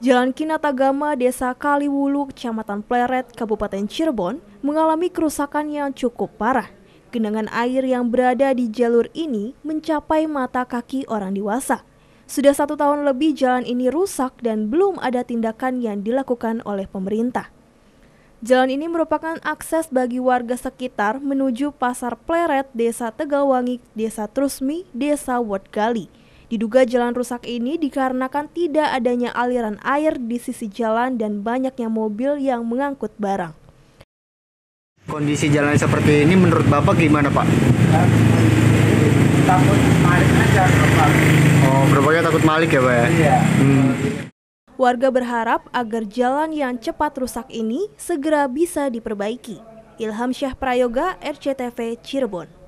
Jalan Kinatagama, Desa Kaliwulu, Kecamatan Pleret, Kabupaten Cirebon, mengalami kerusakan yang cukup parah. Genangan air yang berada di jalur ini mencapai mata kaki orang dewasa. Sudah satu tahun lebih jalan ini rusak dan belum ada tindakan yang dilakukan oleh pemerintah. Jalan ini merupakan akses bagi warga sekitar menuju Pasar Pleret, Desa Tegalwangi, Desa Trusmi, Desa Wodgali. Diduga jalan rusak ini dikarenakan tidak adanya aliran air di sisi jalan dan banyaknya mobil yang mengangkut barang. Kondisi jalan seperti ini menurut Bapak gimana Pak? Takut malik aja Pak. Oh, berbahaya takut malik ya Pak ya? Iya. Hmm. Warga berharap agar jalan yang cepat rusak ini segera bisa diperbaiki. Ilham Syah Prayoga, RCTV Cirebon.